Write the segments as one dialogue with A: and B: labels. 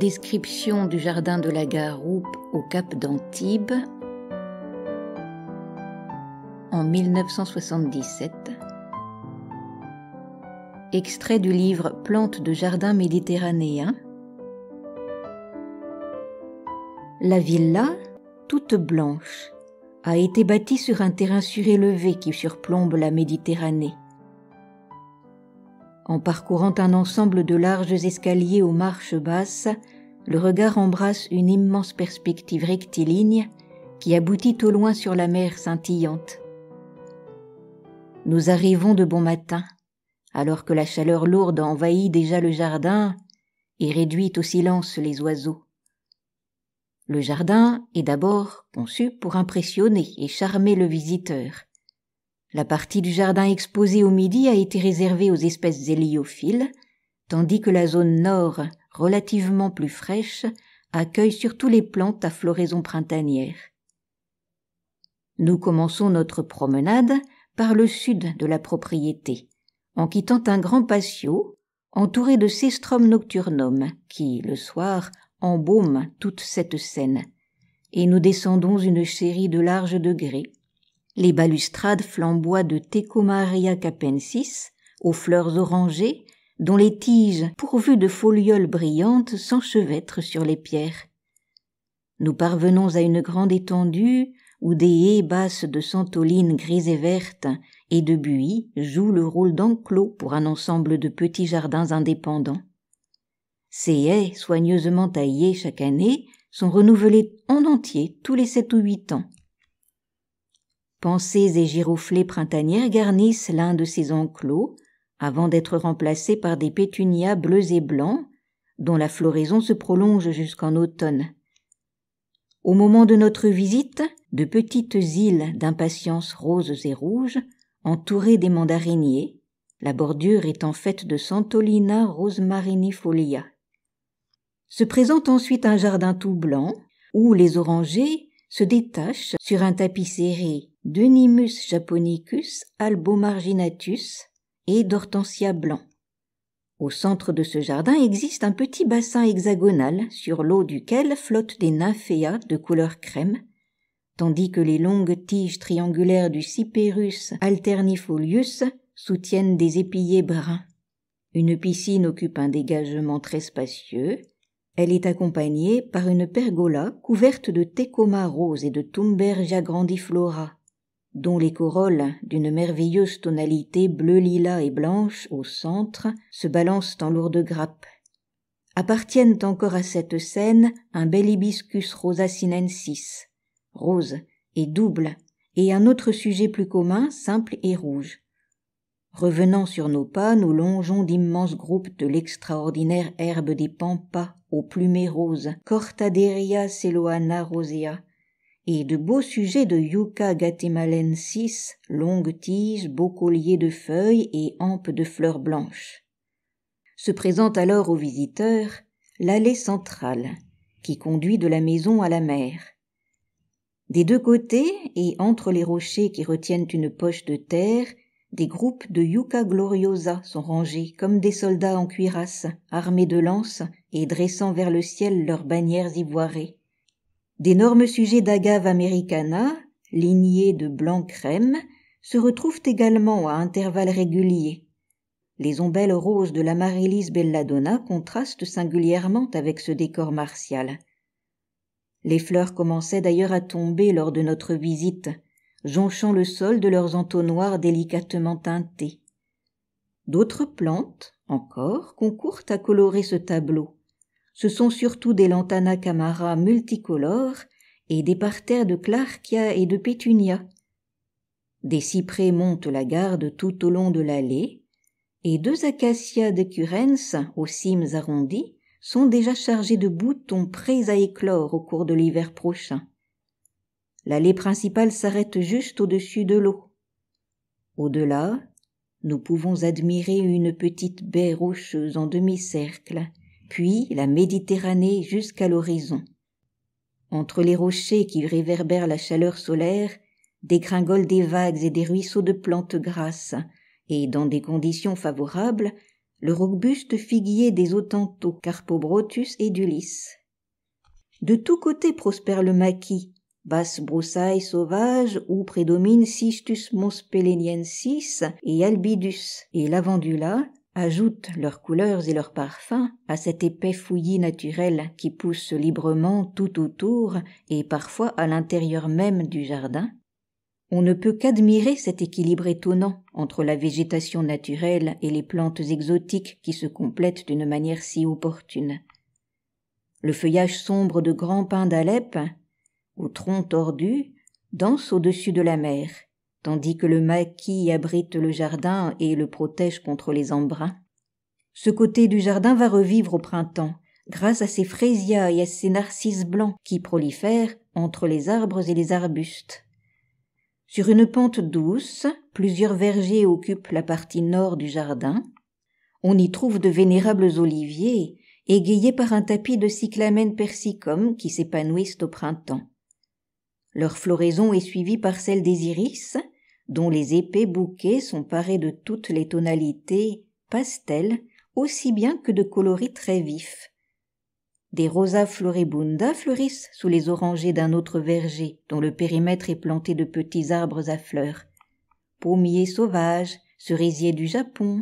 A: Description du jardin de la Garoupe au Cap d'Antibes en 1977. Extrait du livre Plantes de jardin méditerranéen. La villa, toute blanche, a été bâtie sur un terrain surélevé qui surplombe la Méditerranée. En parcourant un ensemble de larges escaliers aux marches basses, le regard embrasse une immense perspective rectiligne qui aboutit au loin sur la mer scintillante. Nous arrivons de bon matin, alors que la chaleur lourde envahit déjà le jardin et réduit au silence les oiseaux. Le jardin est d'abord conçu pour impressionner et charmer le visiteur. La partie du jardin exposée au midi a été réservée aux espèces héliophiles, tandis que la zone nord, relativement plus fraîche, accueille surtout les plantes à floraison printanière. Nous commençons notre promenade par le sud de la propriété, en quittant un grand patio entouré de cestrum nocturnum qui, le soir, embaume toute cette scène, et nous descendons une série de larges degrés les balustrades flamboient de Tecomaria capensis, aux fleurs orangées, dont les tiges, pourvues de folioles brillantes, s'enchevêtrent sur les pierres. Nous parvenons à une grande étendue où des haies basses de santolines grises et vertes et de buis jouent le rôle d'enclos pour un ensemble de petits jardins indépendants. Ces haies, soigneusement taillées chaque année, sont renouvelées en entier tous les sept ou huit ans Pensées et giroflées printanières garnissent l'un de ces enclos avant d'être remplacés par des pétunias bleus et blancs dont la floraison se prolonge jusqu'en automne. Au moment de notre visite, de petites îles d'impatience roses et rouges, entourées des mandariniers, la bordure étant faite de Santolina rosmarinifolia. Se présente ensuite un jardin tout blanc, où les orangers se détachent sur un tapis serré, d'Unimus japonicus albomarginatus et d'Hortensia blanc. Au centre de ce jardin existe un petit bassin hexagonal sur l'eau duquel flottent des nymphéas de couleur crème, tandis que les longues tiges triangulaires du Cyperus alternifolius soutiennent des épillets bruns. Une piscine occupe un dégagement très spacieux. Elle est accompagnée par une pergola couverte de tecoma rose et de tumbergia grandiflora, dont les corolles, d'une merveilleuse tonalité bleu lilas et blanche au centre, se balancent en lourdes grappes. Appartiennent encore à cette scène un bel hibiscus rosa sinensis, rose et double, et un autre sujet plus commun, simple et rouge. Revenant sur nos pas, nous longeons d'immenses groupes de l'extraordinaire herbe des pampas aux plumées roses, Cortaderia celoana rosea, et de beaux sujets de yucca guatemalensis, longues tiges, beaux colliers de feuilles et hampes de fleurs blanches. Se présente alors aux visiteurs l'allée centrale, qui conduit de la maison à la mer. Des deux côtés et entre les rochers qui retiennent une poche de terre, des groupes de yucca gloriosa sont rangés comme des soldats en cuirasse, armés de lances et dressant vers le ciel leurs bannières ivoirées. D'énormes sujets d'agave americana, lignés de blanc crème, se retrouvent également à intervalles réguliers. Les ombelles roses de la Marilis belladonna contrastent singulièrement avec ce décor martial. Les fleurs commençaient d'ailleurs à tomber lors de notre visite, jonchant le sol de leurs entonnoirs délicatement teintés. D'autres plantes, encore, concourent à colorer ce tableau ce sont surtout des lantana camara multicolores et des parterres de clarkia et de pétunia. Des cyprès montent la garde tout au long de l'allée, et deux acacias de aux cimes arrondies sont déjà chargés de boutons prêts à éclore au cours de l'hiver prochain. L'allée principale s'arrête juste au-dessus de l'eau. Au-delà, nous pouvons admirer une petite baie rocheuse en demi-cercle puis la Méditerranée jusqu'à l'horizon. Entre les rochers qui réverbèrent la chaleur solaire, dégringolent des vagues et des ruisseaux de plantes grasses, et dans des conditions favorables, le robuste figuier des Autantos, Carpobrotus et Dulis. De tous côtés prospère le maquis, basse broussaille sauvage où prédominent Cistus monspeleniensis et Albidus, et lavandula, ajoutent leurs couleurs et leurs parfums à cet épais fouillis naturel qui pousse librement tout autour et parfois à l'intérieur même du jardin, on ne peut qu'admirer cet équilibre étonnant entre la végétation naturelle et les plantes exotiques qui se complètent d'une manière si opportune. Le feuillage sombre de grands pins d'Alep, aux troncs tordus, danse au-dessus de la mer, tandis que le maquis abrite le jardin et le protège contre les embruns. Ce côté du jardin va revivre au printemps, grâce à ses frésias et à ses narcisses blancs qui prolifèrent entre les arbres et les arbustes. Sur une pente douce, plusieurs vergers occupent la partie nord du jardin. On y trouve de vénérables oliviers, égayés par un tapis de cyclamènes persicum qui s'épanouissent au printemps. Leur floraison est suivie par celle des iris, dont les épais bouquets sont parés de toutes les tonalités pastels, aussi bien que de coloris très vifs. Des rosa floribunda fleurissent sous les orangers d'un autre verger dont le périmètre est planté de petits arbres à fleurs. Pommiers sauvages, cerisiers du Japon.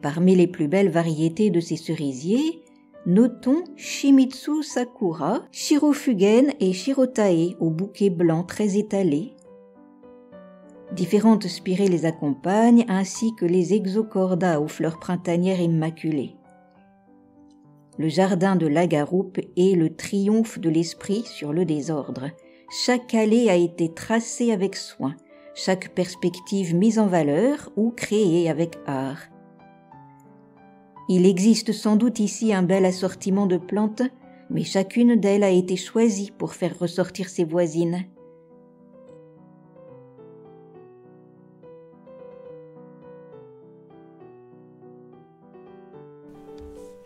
A: Parmi les plus belles variétés de ces cerisiers, notons Shimitsu Sakura, Shirofugen et Shirotae au bouquet blanc très étalé, Différentes spirées les accompagnent, ainsi que les exocordas aux fleurs printanières immaculées. Le jardin de Lagaroupe est le triomphe de l'esprit sur le désordre. Chaque allée a été tracée avec soin, chaque perspective mise en valeur ou créée avec art. Il existe sans doute ici un bel assortiment de plantes, mais chacune d'elles a été choisie pour faire ressortir ses voisines.